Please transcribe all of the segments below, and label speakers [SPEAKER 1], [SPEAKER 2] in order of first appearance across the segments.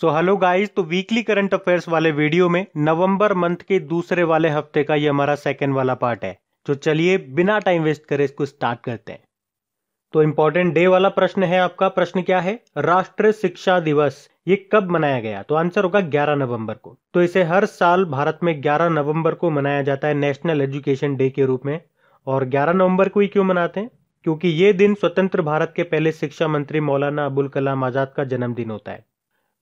[SPEAKER 1] सो hello guys तो weekly current affairs वाले video में नवंबर मंथ के दूसरे वाले हफ्ते का ये हमारा सेकंड वाला पार्ट है तो चलिए बिना टाइम वेस्ट करे इसको स्टार्ट करते हैं तो इम्पोर्टेंट डे वाला प्रश्न है आपका प्रश्न क्या है राष्ट्रीय शिक्षा दिवस ये कब मनाया गया तो आंसर होगा 11 नवंबर को तो इसे हर साल भारत में 11 नवंबर को मनाया जाता है नेशनल एजुकेशन डे के रूप में और 11 नवंबर को ही क्यों मनाते हैं क्योंकि ये दिन स्वतंत्र भारत के पहले शिक्षा मंत्री मौलाना अबुल कलाम आज़ाद का जन्मदिन होता है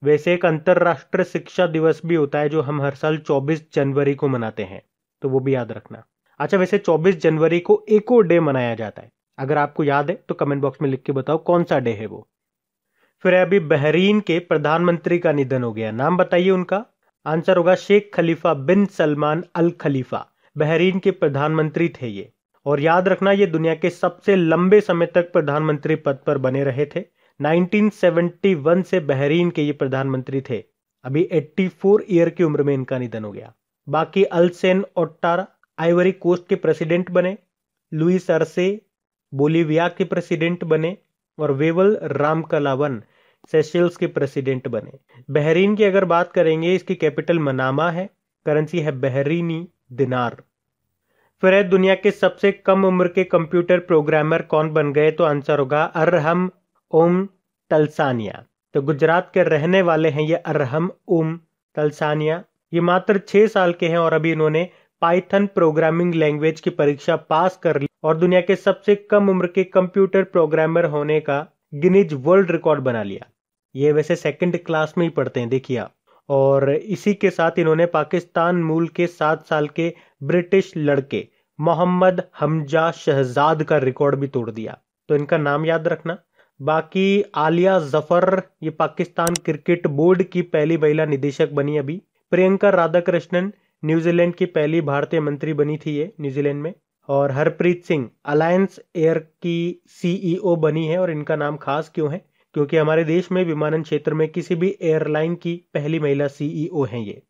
[SPEAKER 1] वैसे एक अंतर्राष्ट्रीय शिक्षा दिवस भी होता है जो हम हर साल 24 जनवरी को मनाते हैं तो वो भी याद रखना अच्छा वैसे 24 जनवरी को एको डे मनाया जाता है अगर आपको याद है तो कमेंट बॉक्स में लिख के बताओ कौन सा डे है वो फिर अभी बहरीन के प्रधानमंत्री का निधन हो गया नाम बताइए उनका आंसर होगा Sheikh Khalifa bin Salman Al Khalifa Bahrain के प्रधानमंत्री थे ये और याद रखना ये दुनिया के सबसे लंबे समय तक प्रधानमंत्री पद पर बने रहे थे 1971 से बहरीन के ये प्रधानमंत्री थे अभी 84 ईयर की उम्र में इनका निधन हो गया बाकी अलसेन ओट्टार आइवरी कोस्ट के प्रेसिडेंट बने लुइस अरसे बोलीविया के प्रेसिडेंट बने और वेवल रामकलावन सेशल्स के प्रेसिडेंट बने बहरीन की अगर बात करेंगे इसकी कैपिटल मनामा है करेंसी है बहरीनी दिनार फिर है दुनिया के सबसे कम उम्र के कंप्यूटर प्रोग्रामर कौन बन गए तो आंसर होगा अरहम ओम तलसानिया तो गुजरात के रहने वाले हैं ये अरहम उम तलसानिया ये मात्र छह साल के हैं और अभी इन्होंने पाइथन प्रोग्रामिंग लैंग्वेज की परीक्षा पास कर ली और दुनिया के सबसे कम उम्र के कंप्यूटर प्रोग्रामर होने का गिनीज वर्ल्ड रिकॉर्ड बना लिया ये वैसे सेकंड क्लास में ही पढ़ते हैं देखिए आप और इसी के साथ इन्होंने पाकिस्तान मूल के सात साल के ब्रिटिश लड़के मोहम्मद हमजा शहजाद का रिकॉर्ड भी तोड़ दिया तो इनका नाम याद रखना बाकी आलिया जफर ये पाकिस्तान क्रिकेट बोर्ड की पहली महिला निदेशक बनी अभी प्रियंका राधाकृष्णन न्यूजीलैंड की पहली भारतीय मंत्री बनी थी ये न्यूजीलैंड में और हरप्रीत सिंह अलायंस एयर की सीईओ e बनी है और इनका नाम खास क्यों है क्योंकि हमारे देश में विमानन क्षेत्र में किसी भी एयरलाइन की पहली महिला सीईओ e हैं ये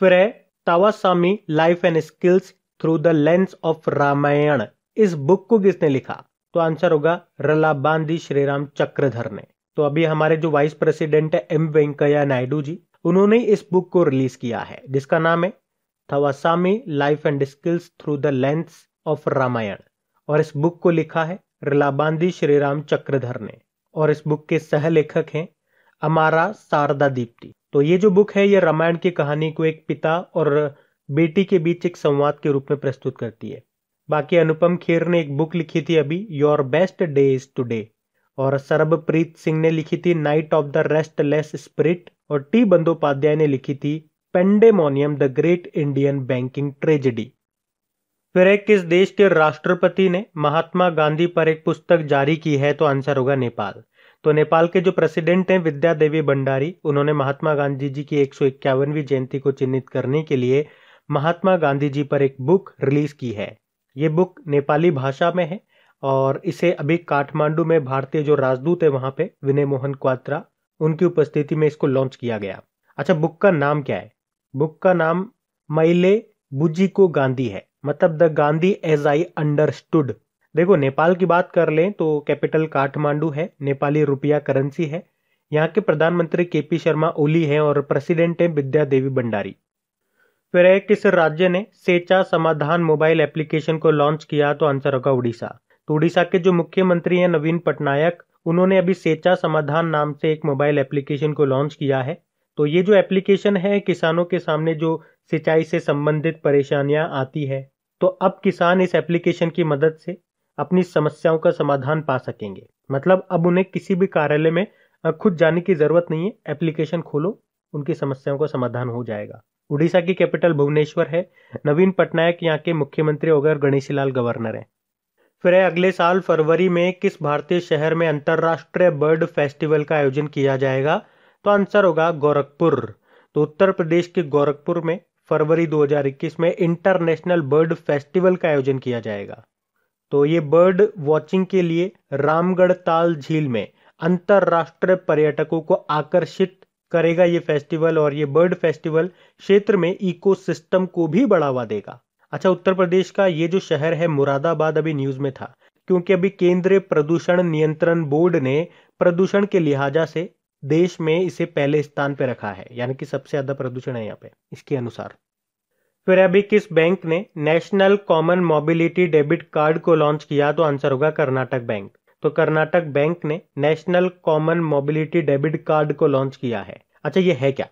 [SPEAKER 1] फिर है Thavasmi life and skills through the lens of Ramayana इस बुक को किसने लिखा तो आंसर होगा रलाबांदी श्रीराम चक्रधर ने तो अभी हमारे जो वाइस प्रेसिडेंट है एम वेंकैया नायडू जी उन्होंने इस बुक को रिलीज किया है जिसका नाम है Thavasmi life and skills through the lens of Ramayana और इस बुक को लिखा है रलाबांदी श्रीराम चक्रधर ने और इस बुक के सह लेखक हैं अमारा शारदा दीप्ति तो ये जो बुक है ये रामायण की कहानी को एक पिता और बेटी के बीच एक संवाद के रूप में प्रस्तुत करती है बाकी अनुपम खेर ने एक बुक लिखी थी अभी your best day is today और सरबप्रीत सिंह ने लिखी थी knight of the restless spirit और टी बंदोपाध्याय ने लिखी थी pandemonium the great Indian banking tragedy फिर एक किस देश के राष्ट्रपति ने महात्मा गांधी पर एक पुस्तक जारी की है तो आंसर होगा नेपाल तो नेपाल के जो प्रेसिडेंट हैं विद्या देवी भंडारी उन्होंने महात्मा गांधी जी की एक जयंती को चिन्हित करने के लिए महात्मा गांधी जी पर एक बुक रिलीज की है ये बुक नेपाली भाषा में है और इसे अभी काठमांडू में भारतीय जो राजदूत है वहां पे विनय मोहन क्वात्रा उनकी उपस्थिति में इसको लॉन्च किया गया अच्छा बुक का नाम क्या है बुक का नाम मैले बुजी को गांधी है मतलब the Gandhi as I understood देखो नेपाल की बात कर लें तो कैपिटल काठमांडू है नेपाली रुपया करेंसी है यहाँ के प्रधानमंत्री के पी शर्मा ओली हैं और प्रेसिडेंट हैं विद्या देवी भंडारी फिर किस राज्य ने सेचा समाधान मोबाइल एप्लीकेशन को लॉन्च किया तो आंसर होगा उड़ीसा तो उड़ीसा के जो मुख्यमंत्री हैं नवीन पटनायक उन्होंने अभी सेचा समाधान नाम से एक मोबाइल एप्लीकेशन को लॉन्च किया है तो ये जो एप्लीकेशन है किसानों के सामने जो सिंचाई से संबंधित परेशानियां आती है तो अब किसान इस एप्लीकेशन की मदद से अपनी समस्याओं का समाधान पा सकेंगे मतलब अब उन्हें किसी भी कार्यालय में खुद जाने की ज़रूरत नहीं है एप्लीकेशन खोलो उनकी समस्याओं का समाधान हो जाएगा उड़ीसा की कैपिटल भुवनेश्वर है नवीन पटनायक यहाँ के मुख्यमंत्री और गणेशी लाल गवर्नर हैं फिर है अगले साल फरवरी में किस भारतीय शहर में अंतर्राष्ट्रीय बर्ड फेस्टिवल का आयोजन किया जाएगा तो आंसर होगा गोरखपुर तो उत्तर प्रदेश के गोरखपुर में फरवरी 2021 में इंटरनेशनल बर्ड फेस्टिवल का आयोजन किया जाएगा तो ये बर्ड वॉचिंग के लिए रामगढ़ ताल झील में अंतर्राष्ट्रीय पर्यटकों को आकर्षित करेगा ये फेस्टिवल और ये बर्ड फेस्टिवल क्षेत्र में इकोसिस्टम को भी बढ़ावा देगा अच्छा उत्तर प्रदेश का ये जो शहर है मुरादाबाद अभी न्यूज में था क्योंकि अभी केंद्रीय प्रदूषण नियंत्रण बोर्ड ने प्रदूषण के लिहाजा से देश में इसे पहले स्थान पर रखा है यानी कि सबसे ज्यादा प्रदूषण है यहाँ पे इसके अनुसार फिर अभी किस बैंक ने national common mobility debit card को लॉन्च किया तो आंसर होगा कर्नाटक बैंक तो कर्नाटक बैंक ने national common mobility debit card को लॉन्च किया है अच्छा ये है क्या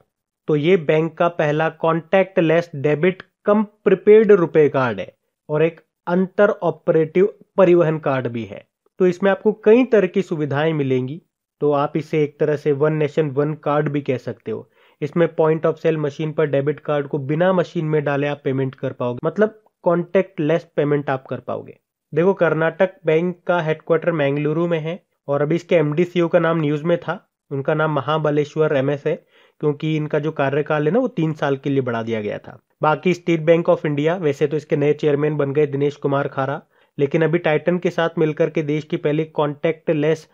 [SPEAKER 1] तो ये बैंक का पहला contactless debit cum prepaid RuPay card है और एक अंतर ऑपरेटिव परिवहन कार्ड भी है तो इसमें आपको कई तरह की सुविधाएं मिलेंगी तो आप इसे एक तरह से वन नेशन वन कार्ड भी कह सकते हो इसमें पॉइंट ऑफ सेल मशीन पर डेबिट कार्ड को बिना मशीन में डाले आप पेमेंट कर पाओगे मतलब कॉन्टेक्ट लेस पेमेंट आप कर पाओगे देखो कर्नाटक बैंक का हेडक्वार्टर मैंगलुरु में है और अभी इसके एम का नाम न्यूज़ में था उनका नाम महाबलेश्वर एम एस है क्योंकि इनका जो कार्यकाल है ना वो तीन साल के लिए बढ़ा दिया गया था बाकी स्टेट बैंक ऑफ इंडिया वैसे तो इसके नए चेयरमैन बन गए दिनेश कुमार खारा लेकिन अभी टाइटन के साथ मिलकर के देश की पहली कॉन्टैक्ट लेस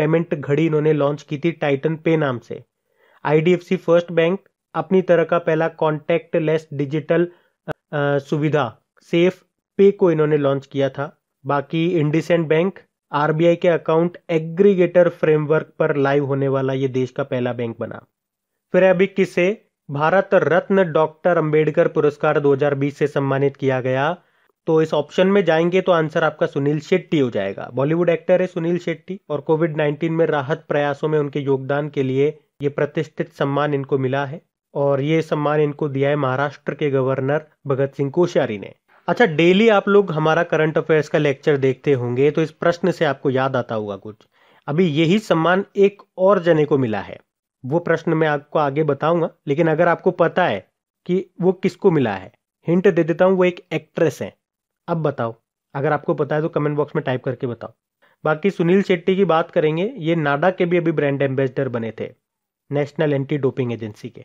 [SPEAKER 1] पेमेंट घड़ी इन्होंने लॉन्च की थी टाइटन पे नाम से आईडीएफसी फर्स्ट बैंक अपनी तरह का पहला कॉन्टैक्ट लेस डिजिटल सुविधा सेफ पे को इन्होंने लॉन्च किया था बाकी इंडिसेंट बैंक आरबीआई के अकाउंट एग्रीगेटर फ्रेमवर्क पर लाइव होने वाला ये देश का पहला बैंक बना फिर अभी किसे भारत रत्न डॉक्टर अंबेडकर पुरस्कार 2020 से सम्मानित किया गया तो इस ऑप्शन में जाएंगे तो आंसर आपका सुनील शेट्टी हो जाएगा बॉलीवुड एक्टर है सुनील शेट्टी और कोविड 19 में राहत प्रयासों में उनके योगदान के लिए ये प्रतिष्ठित सम्मान इनको मिला है और ये सम्मान इनको दिया है महाराष्ट्र के गवर्नर भगत सिंह कोश्यारी ने अच्छा डेली आप लोग हमारा करंट अफेयर्स का लेक्चर देखते होंगे तो इस प्रश्न से आपको याद आता होगा कुछ अभी यही सम्मान एक और जने को मिला है वो प्रश्न मैं आपको आगे बताऊंगा लेकिन अगर आपको पता है कि वो किसको मिला है हिंट दे देता हूँ वो एक एक्ट्रेस है अब बताओ अगर आपको पता है तो कमेंट बॉक्स में टाइप करके बताओ बाकी सुनील शेट्टी की बात करेंगे ये नाडा के भी अभी ब्रांड एम्बेसडर बने थे नेशनल एंटी डोपिंग एजेंसी के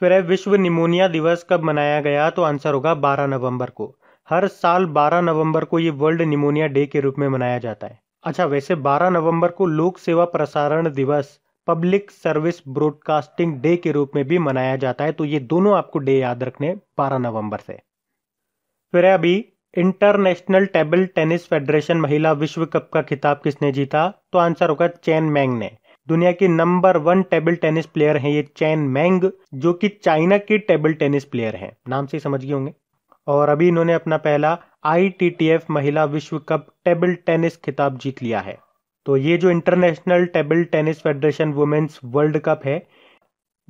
[SPEAKER 1] फिर है विश्व निमोनिया दिवस कब मनाया गया तो आंसर होगा 12 नवंबर को हर साल 12 नवंबर को ये वर्ल्ड निमोनिया डे के रूप में मनाया जाता है अच्छा वैसे 12 नवंबर को लोक सेवा प्रसारण दिवस पब्लिक सर्विस ब्रॉडकास्टिंग डे के रूप में भी मनाया जाता है तो ये दोनों आपको डे याद रखने 12 नवंबर से फिर है अभी इंटरनेशनल टेबल टेनिस फेडरेशन महिला विश्व कप का खिताब किसने जीता तो आंसर होगा चैन मैंग ने दुनिया के number one table tennis player हैं ये चैन मैंग जो कि चाइना के टेबल टेनिस प्लेयर हैं नाम से समझ गए होंगे और अभी इन्होंने अपना पहला आई महिला विश्व कप टेबल टेनिस खिताब जीत लिया है तो ये जो international table tennis federation women's world cup है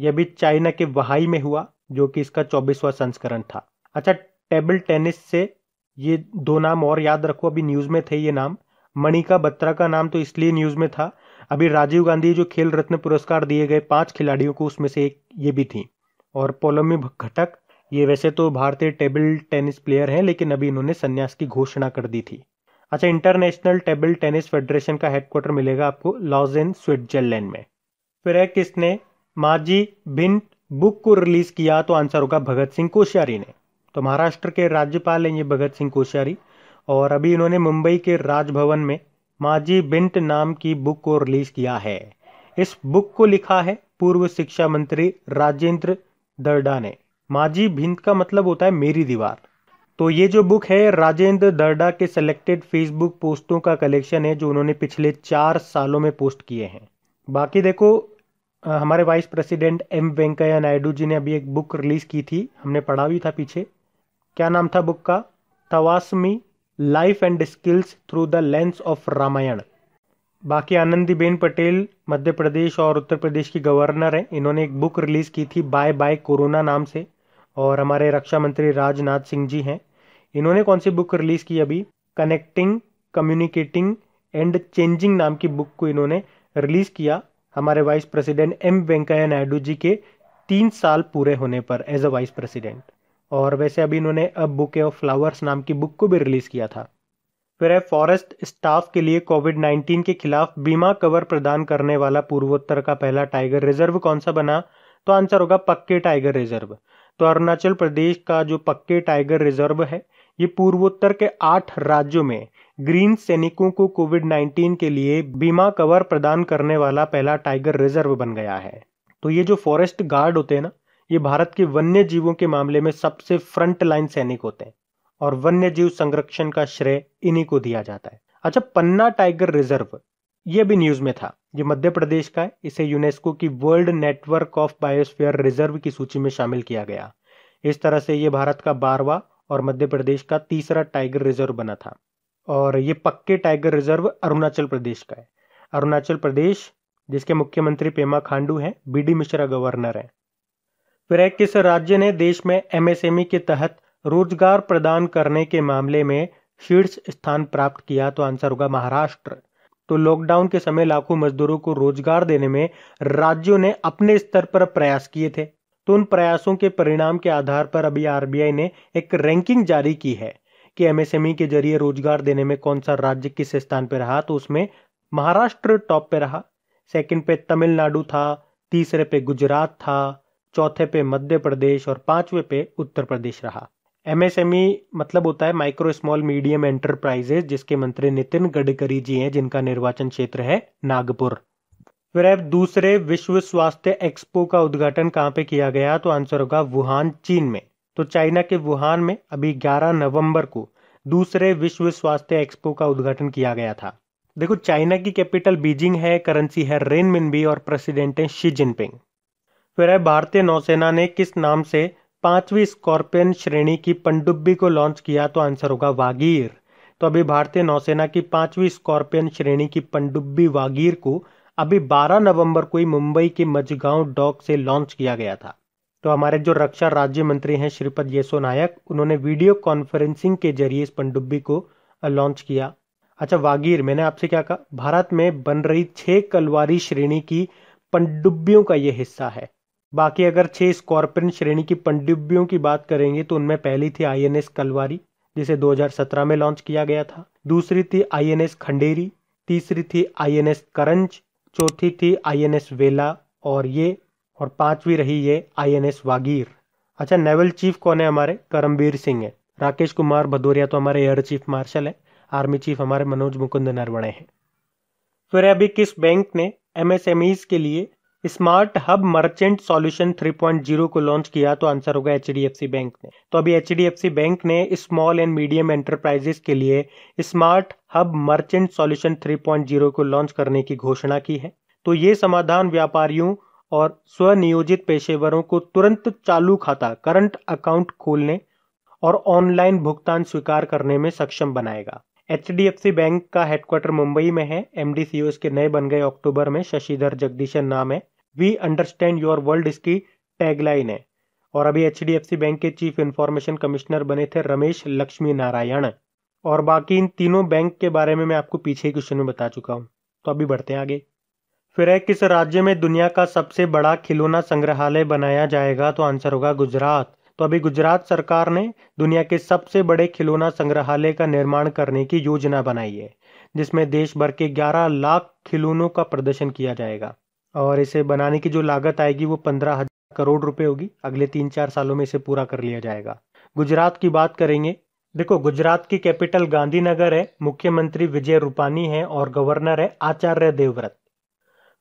[SPEAKER 1] यह भी चाइना के वहाई में हुआ जो कि इसका चौबीसवा संस्करण था अच्छा टेबल टेनिस से ये दो नाम और याद रखो अभी न्यूज़ में थे ये नाम मणिका बत्रा का नाम तो इसलिए न्यूज़ में था अभी राजीव गांधी जो खेल रत्न पुरस्कार दिए गए पांच खिलाड़ियों को उसमें से एक ये भी थी और पोलोमी घटक ये वैसे तो भारतीय टेबल टेनिस प्लेयर हैं लेकिन अभी इन्होंने संन्यास की घोषणा कर दी थी अच्छा इंटरनेशनल टेबल टेनिस फेडरेशन का हेडक्वार्टर मिलेगा आपको लॉजेन स्विट्जरलैंड में फिर है किसने माजी भिंट बुक को रिलीज किया तो आंसर होगा भगत सिंह कोश्यारी ने तो महाराष्ट्र के राज्यपाल हैं ये भगत सिंह कोश्यारी और अभी इन्होंने मुंबई के राजभवन में माजी बिंट नाम की बुक को रिलीज किया है इस बुक को लिखा है पूर्व शिक्षा मंत्री राजेंद्र दर्डा ने माजी भिंत का मतलब होता है मेरी दीवार तो ये जो बुक है राजेंद्र दर्डा के सिलेक्टेड फेसबुक पोस्टों का कलेक्शन है जो उन्होंने पिछले चार सालों में पोस्ट किए हैं बाकी देखो हमारे vice president M Venkaiah Naidu ji ने अभी एक बुक रिलीज़ की थी हमने पढ़ा भी था पीछे क्या नाम था बुक का Thavasmi life and skills through the lens of Ramayana बाकी आनंदीबेन पटेल मध्य प्रदेश और उत्तर प्रदेश की गवर्नर हैं इन्होंने एक बुक रिलीज़ की थी बाय बाय कोरोना नाम से और हमारे रक्षा मंत्री राजनाथ सिंह जी हैं इन्होंने कौन सी बुक रिलीज़ की अभी कनेक्टिंग कम्युनिकेटिंग एंड चेंजिंग नाम की बुक को इन्होंने रिलीज़ किया हमारे vice president M Venkaiah Naidu ji के तीन साल पूरे होने पर एज अ वाइस प्रेसिडेंट और वैसे अभी इन्होंने अब बुके ऑफ फ्लावर्स नाम की बुक को भी रिलीज़ किया था फिर है फॉरेस्ट स्टाफ के लिए कोविड 19 के खिलाफ बीमा कवर प्रदान करने वाला पूर्वोत्तर का पहला टाइगर रिजर्व कौन सा बना तो आंसर होगा पक्के टाइगर रिजर्व तो अरुणाचल प्रदेश का जो पक्के टाइगर रिजर्व है ये पूर्वोत्तर के आठ राज्यों में ग्रीन सैनिकों को कोविड 19 के लिए बीमा कवर प्रदान करने वाला पहला टाइगर रिजर्व बन गया है तो ये जो फॉरेस्ट गार्ड होते हैं ना ये भारत के वन्य जीवों के मामले में सबसे फ्रंट लाइन सैनिक होते हैं और वन्य जीव संरक्षण का श्रेय इन्हीं को दिया जाता है अच्छा पन्ना टाइगर रिजर्व ये भी न्यूज में था ये मध्य प्रदेश का है इसे यूनेस्को की world network of biosphere reserve की सूची में शामिल किया गया इस तरह से ये भारत का बारवा और मध्य प्रदेश का तीसरा टाइगर रिजर्व बना था और ये पक्के टाइगर रिजर्व अरुणाचल प्रदेश का है अरुणाचल प्रदेश जिसके मुख्यमंत्री पेमा खांडू हैं डी मिश्रा गवर्नर हैं वह किस राज्य ने देश में एमएसएमई e के तहत रोजगार प्रदान करने के मामले में शीर्ष स्थान प्राप्त किया तो आंसर होगा महाराष्ट्र तो लॉकडाउन के समय लाखों मजदूरों को रोजगार देने में राज्यों ने अपने स्तर पर प्रयास किए थे तो उन प्रयासों के परिणाम के आधार पर अभी आरबीआई ने एक रैंकिंग जारी की है कि एमएसएमई e के जरिए रोजगार देने में कौन सा राज्य किस स्थान पर रहा तो उसमें महाराष्ट्र टॉप पे रहा सेकंड पे तमिलनाडु था तीसरे पे गुजरात था चौथे पे मध्य प्रदेश और पांचवे पे उत्तर प्रदेश रहा एमएसएमई e मतलब होता है माइक्रो स्मॉल मीडियम एंटरप्राइजेस जिसके मंत्री नितिन गडकरी जी हैं जिनका निर्वाचन क्षेत्र है नागपुर फिर अब दूसरे विश्व स्वास्थ्य एक्सपो का उद्घाटन कहाँ पे किया गया तो आंसर होगा वुहान चीन में तो चाइना के वुहान में अभी 11 नवंबर को दूसरे विश्व स्वास्थ्य एक्सपो का उद्घाटन किया गया था देखो चाइना की कैपिटल बीजिंग है करेंसी है भी और प्रेसिडेंट है शी जिनपिंग है भारतीय नौसेना ने किस नाम से पांचवी स्कॉर्पियन श्रेणी की पनडुब्बी को लॉन्च किया तो आंसर होगा वागीर तो अभी भारतीय नौसेना की पांचवी स्कॉर्पियन श्रेणी की पंडुब्बी वागीर को अभी 12 नवंबर को ही मुंबई के मजगांव डॉक से लॉन्च किया गया था तो हमारे जो रक्षा राज्य मंत्री हैं श्रीपद येसो नायक उन्होंने वीडियो कॉन्फ्रेंसिंग के जरिए इस पनडुब्बी को लॉन्च किया अच्छा वागीर मैंने आपसे क्या कहा भारत में बन रही छह कलवारी श्रेणी की पंडुब्बियों का ये हिस्सा है बाकी अगर छह स्कॉर्पियन श्रेणी की पनडुब्बियों की बात करेंगे तो उनमें पहली थी आईएनएस कलवारी जिसे 2017 में लॉन्च किया गया था दूसरी थी आईएनएस खंडेरी तीसरी थी आईएनएस करंज चौथी थी आईएनएस वेला और ये और पांचवी रही ये आईएनएस वागीर अच्छा नेवल चीफ कौन है हमारे करमवीर सिंह है राकेश कुमार भदौरिया तो हमारे एयर चीफ मार्शल है आर्मी चीफ हमारे मनोज मुकुंद नरवणे हैं फिर अभी किस बैंक ने एमएसएमईज e के लिए स्मार्ट हब मर्चेंट सॉल्यूशन 3.0 को लॉन्च किया तो आंसर होगा एच बैंक ने तो अभी एच बैंक ने स्मॉल एंड मीडियम एंटरप्राइजेस के लिए स्मार्ट हब मर्चेंट सॉल्यूशन 3.0 को लॉन्च करने की घोषणा की है तो ये समाधान व्यापारियों और स्वनियोजित पेशेवरों को तुरंत चालू खाता करंट अकाउंट खोलने और ऑनलाइन भुगतान स्वीकार करने में सक्षम बनाएगा एच बैंक का हेडक्वार्टर मुंबई में है एम इसके नए बन गए अक्टूबर में शशिधर जगदीशन नाम है वी अंडरस्टैंड योर वर्ल्ड इसकी टैगलाइन है और अभी एच बैंक के चीफ इंफॉर्मेशन कमिश्नर बने थे रमेश लक्ष्मी नारायण और बाकी इन तीनों बैंक के बारे में मैं आपको पीछे क्वेश्चन में बता चुका हूँ तो अभी बढ़ते हैं आगे फिर है किस राज्य में दुनिया का सबसे बड़ा खिलौना संग्रहालय बनाया जाएगा तो आंसर होगा गुजरात तो अभी गुजरात सरकार ने दुनिया के सबसे बड़े खिलौना संग्रहालय का निर्माण करने की योजना बनाई है जिसमें देश भर के 11 लाख खिलौनों का प्रदर्शन किया जाएगा और इसे बनाने की जो लागत आएगी वो पंद्रह हज़ार करोड़ रुपए होगी अगले तीन चार सालों में इसे पूरा कर लिया जाएगा गुजरात की बात करेंगे देखो गुजरात की कैपिटल गांधीनगर है मुख्यमंत्री विजय रूपानी है और गवर्नर है आचार्य देवव्रत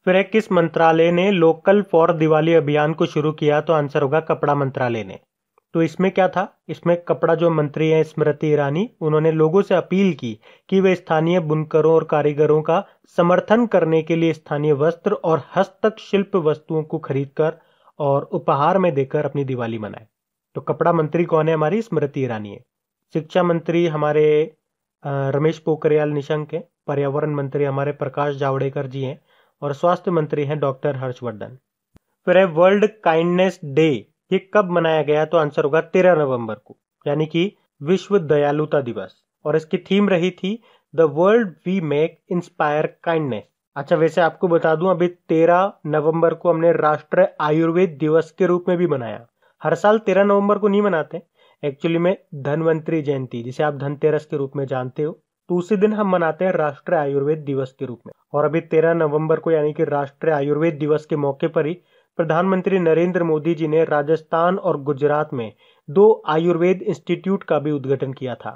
[SPEAKER 1] फिर है किस मंत्रालय ने लोकल फॉर दिवाली अभियान को शुरू किया तो आंसर होगा कपड़ा मंत्रालय ने तो इसमें क्या था इसमें कपड़ा जो मंत्री हैं स्मृति ईरानी उन्होंने लोगों से अपील की कि वे स्थानीय बुनकरों और कारीगरों का समर्थन करने के लिए स्थानीय वस्त्र और हस्तशिल्प वस्तुओं को खरीदकर और उपहार में देकर अपनी दिवाली मनाएं तो कपड़ा मंत्री कौन है हमारी स्मृति ईरानी है शिक्षा मंत्री हमारे रमेश पोखरियाल निशंक हैं पर्यावरण मंत्री हमारे प्रकाश जावड़ेकर जी हैं और स्वास्थ्य मंत्री हैं डॉक्टर हर्षवर्धन फिर है वर्ल्ड काइंडनेस डे ये कब मनाया गया तो आंसर होगा तेरह नवंबर को यानी कि विश्व दयालुता दिवस और इसकी थीम रही थी the world we make inspire kindness अच्छा वैसे आपको बता दूं अभी तेरह नवंबर को हमने राष्ट्रीय आयुर्वेद दिवस के रूप में भी मनाया हर साल तेरह नवंबर को नहीं मनाते एक्चुअली में धनवंतरी जयंती जिसे आप धनतेरस के रूप में जानते हो तो उसी दिन हम मनाते हैं राष्ट्रीय आयुर्वेद दिवस के रूप में और अभी तेरह नवंबर को यानी कि राष्ट्रीय आयुर्वेद दिवस के मौके पर ही प्रधानमंत्री नरेंद्र मोदी जी ने राजस्थान और गुजरात में दो आयुर्वेद इंस्टीट्यूट का भी उद्घाटन किया था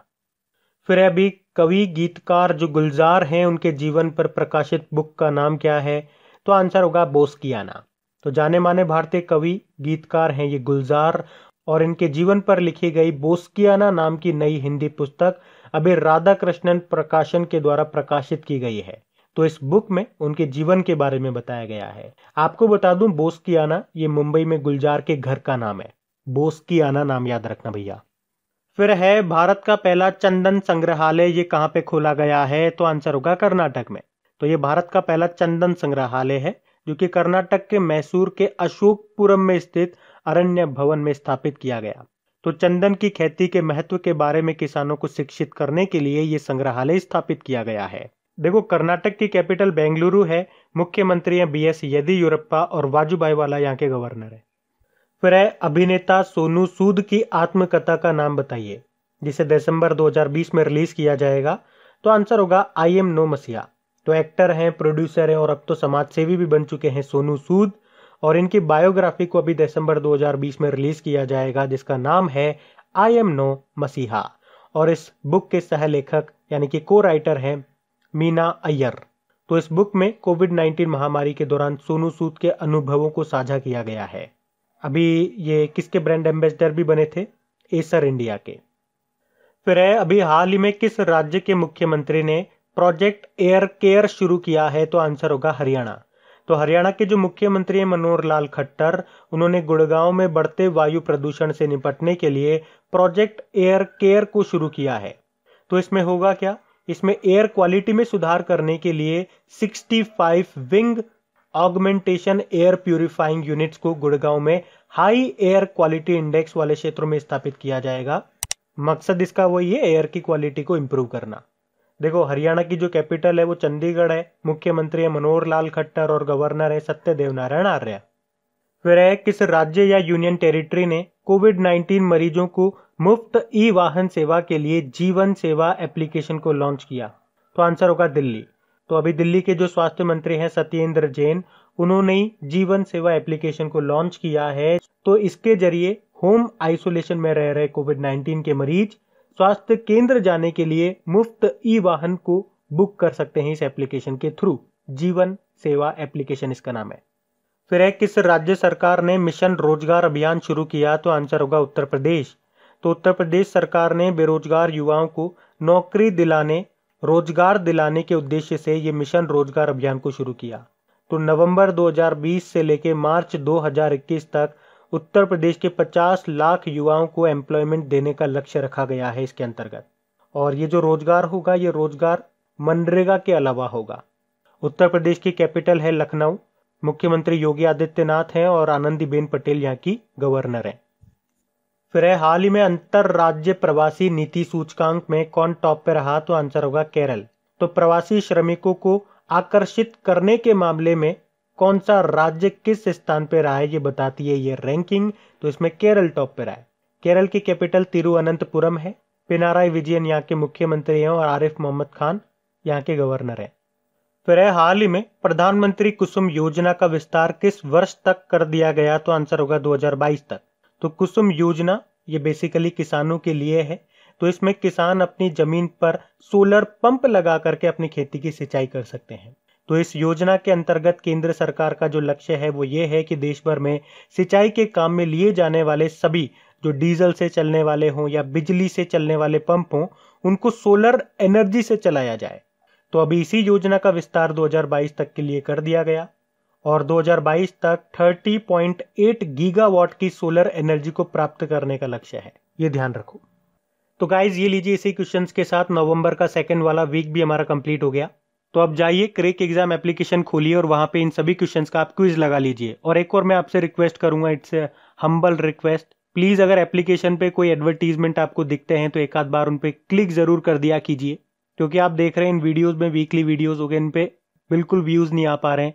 [SPEAKER 1] फिर अभी कवि गीतकार जो गुलजार हैं उनके जीवन पर प्रकाशित बुक का नाम क्या है तो आंसर होगा बोस्कियाना तो जाने माने भारतीय कवि गीतकार हैं ये गुलजार और इनके जीवन पर लिखी गई बोस्कियाना नाम की नई हिंदी पुस्तक अभी राधा कृष्णन प्रकाशन के द्वारा प्रकाशित की गई है तो इस बुक में उनके जीवन के बारे में बताया गया है आपको बता दूं आना ये मुंबई में गुलजार के घर का नाम है बोस की आना नाम याद रखना भैया फिर है भारत का पहला चंदन संग्रहालय ये कहाँ पे खोला गया है तो आंसर होगा कर्नाटक में तो ये भारत का पहला चंदन संग्रहालय है जो कि कर्नाटक के मैसूर के अशोकपुरम में स्थित अरण्य भवन में स्थापित किया गया तो चंदन की खेती के महत्व के बारे में किसानों को शिक्षित करने के लिए ये संग्रहालय स्थापित किया गया है देखो कर्नाटक की कैपिटल बेंगलुरु है मुख्यमंत्री हैं बी एस येदियुरप्पा और वाजूबाई वाला यहाँ के गवर्नर है फिर है अभिनेता सोनू सूद की आत्मकथा का नाम बताइए जिसे दिसंबर 2020 में रिलीज किया जाएगा तो आंसर होगा आई एम नो मसिया तो एक्टर हैं प्रोड्यूसर हैं और अब तो समाज सेवी भी बन चुके हैं सोनू सूद और इनकी बायोग्राफी को अभी दिसंबर 2020 में रिलीज किया जाएगा जिसका नाम है आई एम नो मसीहा और इस बुक के सह लेखक यानी कि को राइटर हैं मीना अय्यर तो इस बुक में कोविड 19 महामारी के दौरान सोनू सूद के अनुभवों को साझा किया गया है अभी ये किसके ब्रांड एम्बेसडर भी बने थे एसर इंडिया के फिर है अभी हाल ही में किस राज्य के मुख्यमंत्री ने प्रोजेक्ट एयर केयर शुरू किया है तो आंसर होगा हरियाणा तो हरियाणा के जो मुख्यमंत्री हैं मनोहर लाल खट्टर उन्होंने गुड़गांव में बढ़ते वायु प्रदूषण से निपटने के लिए प्रोजेक्ट एयर केयर को शुरू किया है तो इसमें होगा क्या इसमें एयर क्वालिटी में सुधार करने के लिए 65 wing augmentation air purifying units को गुड़गांव में हाई एयर क्वालिटी इंडेक्स वाले क्षेत्रों में स्थापित किया जाएगा मकसद इसका वही है एयर की क्वालिटी को इम्प्रूव करना देखो हरियाणा की जो कैपिटल है वो चंडीगढ़ है मुख्यमंत्री है मनोहर लाल खट्टर और गवर्नर है सत्यदेव नारायण आर्या वह किस राज्य या यूनियन टेरिटरी ने कोविड 19 मरीजों को मुफ्त ई वाहन सेवा के लिए जीवन सेवा एप्लीकेशन को लॉन्च किया तो आंसर होगा दिल्ली तो अभी दिल्ली के जो स्वास्थ्य मंत्री हैं सत्येंद्र जैन उन्होंने जीवन सेवा एप्लीकेशन को लॉन्च किया है तो इसके जरिए होम आइसोलेशन में रह रहे कोविड 19 के मरीज स्वास्थ्य केंद्र जाने के लिए मुफ्त ई वाहन को बुक कर सकते हैं इस एप्लीकेशन के थ्रू जीवन सेवा एप्लीकेशन इसका नाम है फिर है किस राज्य सरकार ने मिशन रोजगार अभियान शुरू किया तो आंसर होगा उत्तर प्रदेश तो उत्तर प्रदेश सरकार ने बेरोजगार युवाओं को नौकरी दिलाने रोजगार दिलाने के उद्देश्य से ये मिशन रोजगार अभियान को शुरू किया तो नवंबर 2020 से लेकर मार्च 2021 तक उत्तर प्रदेश के 50 लाख युवाओं को एम्प्लॉयमेंट देने का लक्ष्य रखा गया है इसके अंतर्गत और ये जो रोजगार होगा ये रोजगार मनरेगा के अलावा होगा उत्तर प्रदेश की कैपिटल है लखनऊ मुख्यमंत्री योगी आदित्यनाथ हैं और आनंदीबेन पटेल यहाँ की गवर्नर हैं फिर है हाल ही में अंतर राज्य प्रवासी नीति सूचकांक में कौन टॉप पे रहा तो आंसर होगा केरल तो प्रवासी श्रमिकों को आकर्षित करने के मामले में कौन सा राज्य किस स्थान पर रहा है ये बताती है ये रैंकिंग तो इसमें केरल टॉप पर रहा है केरल की कैपिटल तिरुअनंतपुरम है पिनाराय विजयन यहाँ के मुख्यमंत्री हैं और आरिफ मोहम्मद खान यहाँ के गवर्नर हैं फिर हाल ही में प्रधानमंत्री कुसुम योजना का विस्तार किस वर्ष तक कर दिया गया तो आंसर होगा 2022 तक तो कुसुम योजना ये बेसिकली किसानों के लिए है तो इसमें किसान अपनी जमीन पर सोलर पंप लगा करके अपनी खेती की सिंचाई कर सकते हैं तो इस योजना के अंतर्गत केंद्र सरकार का जो लक्ष्य है वो ये है कि देश भर में सिंचाई के काम में लिए जाने वाले सभी जो डीजल से चलने वाले हों या बिजली से चलने वाले पंप हों उनको सोलर एनर्जी से चलाया जाए तो अभी इसी योजना का विस्तार 2022 तक के लिए कर दिया गया और 2022 तक 30.8 गीगावाट की सोलर एनर्जी को प्राप्त करने का लक्ष्य है ये ध्यान रखो तो गाइज ये लीजिए इसी क्वेश्चन के साथ नवंबर का सेकेंड वाला वीक भी हमारा कंप्लीट हो गया तो अब जाइए क्रेक एग्जाम एप्लीकेशन खोलिए और वहां पे इन सभी क्वेश्चन का आप क्विज लगा लीजिए और एक और मैं आपसे रिक्वेस्ट करूंगा इट्स हम्बल रिक्वेस्ट प्लीज़ अगर एप्लीकेशन पे कोई एडवर्टीजमेंट आपको दिखते हैं तो एक आध बार उन पर क्लिक ज़रूर कर दिया कीजिए क्योंकि आप देख रहे हैं इन वीडियोस में वीकली वीडियोस हो गए इन पर बिल्कुल व्यूज़ नहीं आ पा रहे हैं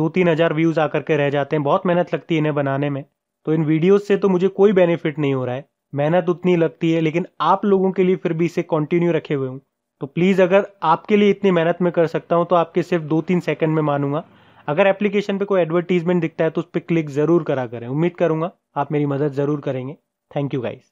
[SPEAKER 1] दो तीन हज़ार व्यूज़ आकर के रह जाते हैं बहुत मेहनत लगती है इन्हें बनाने में तो इन वीडियोस से तो मुझे कोई बेनिफिट नहीं हो रहा है मेहनत उतनी लगती है लेकिन आप लोगों के लिए फिर भी इसे कंटिन्यू रखे हुए हूँ तो प्लीज़ अगर आपके लिए इतनी मेहनत में कर सकता हूँ तो आपके सिर्फ दो तीन सेकेंड में मानूंगा अगर एप्लीकेशन पर कोई एडवर्टीजमेंट दिखता है तो उस पर क्लिक ज़रूर करा करें उम्मीद करूँगा आप मेरी मदद ज़रूर करेंगे थैंक यू गाइज़